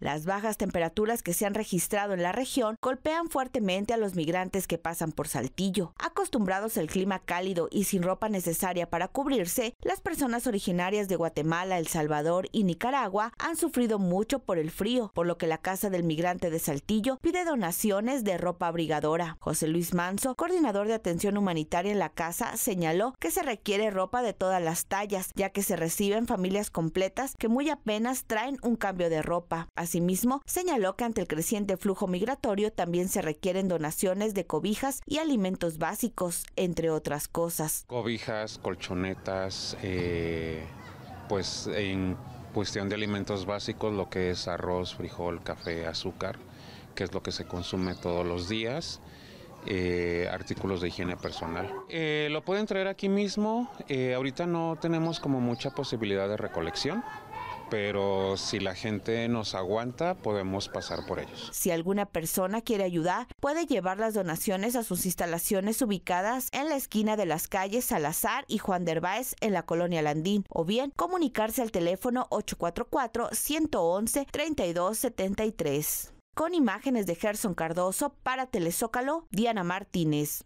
Las bajas temperaturas que se han registrado en la región golpean fuertemente a los migrantes que pasan por Saltillo. Acostumbrados al clima cálido y sin ropa necesaria para cubrirse, las personas originarias de Guatemala, El Salvador y Nicaragua han sufrido mucho por el frío, por lo que la Casa del Migrante de Saltillo pide donaciones de ropa abrigadora. José Luis Manso, coordinador de atención humanitaria en la casa, señaló que se requiere ropa de todas las tallas, ya que se reciben familias completas que muy apenas traen un cambio de ropa. Asimismo, señaló que ante el creciente flujo migratorio también se requieren donaciones de cobijas y alimentos básicos, entre otras cosas. Cobijas, colchonetas, eh, pues en cuestión de alimentos básicos, lo que es arroz, frijol, café, azúcar, que es lo que se consume todos los días. Eh, artículos de higiene personal. Eh, lo pueden traer aquí mismo. ahorita no tenemos como mucha posibilidad de recolección, pero si la gente nos aguanta, podemos pasar por ellos. Si alguna persona quiere ayudar, puede llevar las donaciones a sus instalaciones ubicadas en la esquina de las calles Salazar y Juan Derbáez en la colonia Landín, o bien comunicarse al teléfono 844-111-3273. Con imágenes de Gerson Cardoso para Telezócalo, Diana Martínez.